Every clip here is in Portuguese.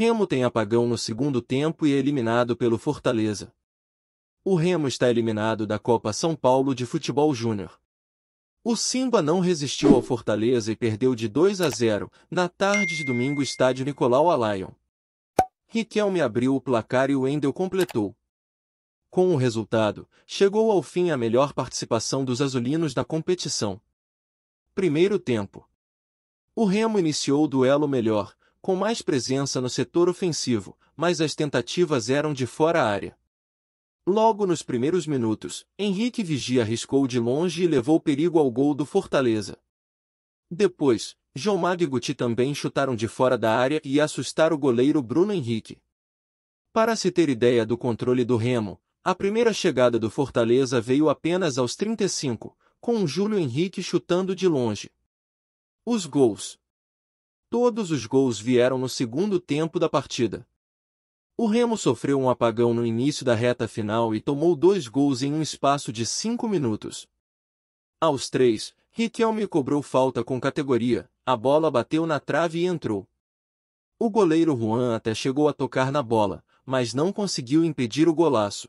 Remo tem apagão no segundo tempo e é eliminado pelo Fortaleza. O Remo está eliminado da Copa São Paulo de Futebol Júnior. O Simba não resistiu ao Fortaleza e perdeu de 2 a 0, na tarde de domingo, estádio Nicolau Alayon. Riquelme abriu o placar e o Endel completou. Com o resultado, chegou ao fim a melhor participação dos azulinos da competição. Primeiro tempo. O Remo iniciou o duelo melhor, com mais presença no setor ofensivo, mas as tentativas eram de fora área. Logo nos primeiros minutos, Henrique Vigia arriscou de longe e levou perigo ao gol do Fortaleza. Depois, Jomag e Guti também chutaram de fora da área e assustaram o goleiro Bruno Henrique. Para se ter ideia do controle do Remo, a primeira chegada do Fortaleza veio apenas aos 35, com Júlio Henrique chutando de longe. Os gols, Todos os gols vieram no segundo tempo da partida. O Remo sofreu um apagão no início da reta final e tomou dois gols em um espaço de cinco minutos. Aos três, Riquelme cobrou falta com categoria, a bola bateu na trave e entrou. O goleiro Juan até chegou a tocar na bola, mas não conseguiu impedir o golaço.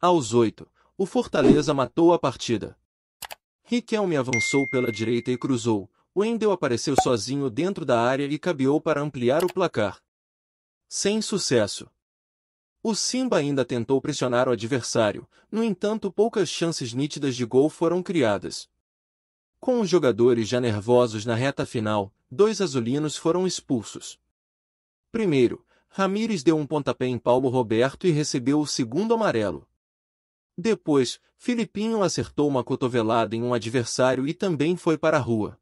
Aos oito, o Fortaleza matou a partida. Riquelme avançou pela direita e cruzou, Wendell apareceu sozinho dentro da área e cabeou para ampliar o placar. Sem sucesso. O Simba ainda tentou pressionar o adversário, no entanto poucas chances nítidas de gol foram criadas. Com os jogadores já nervosos na reta final, dois azulinos foram expulsos. Primeiro, Ramires deu um pontapé em Paulo Roberto e recebeu o segundo amarelo. Depois, Filipinho acertou uma cotovelada em um adversário e também foi para a rua.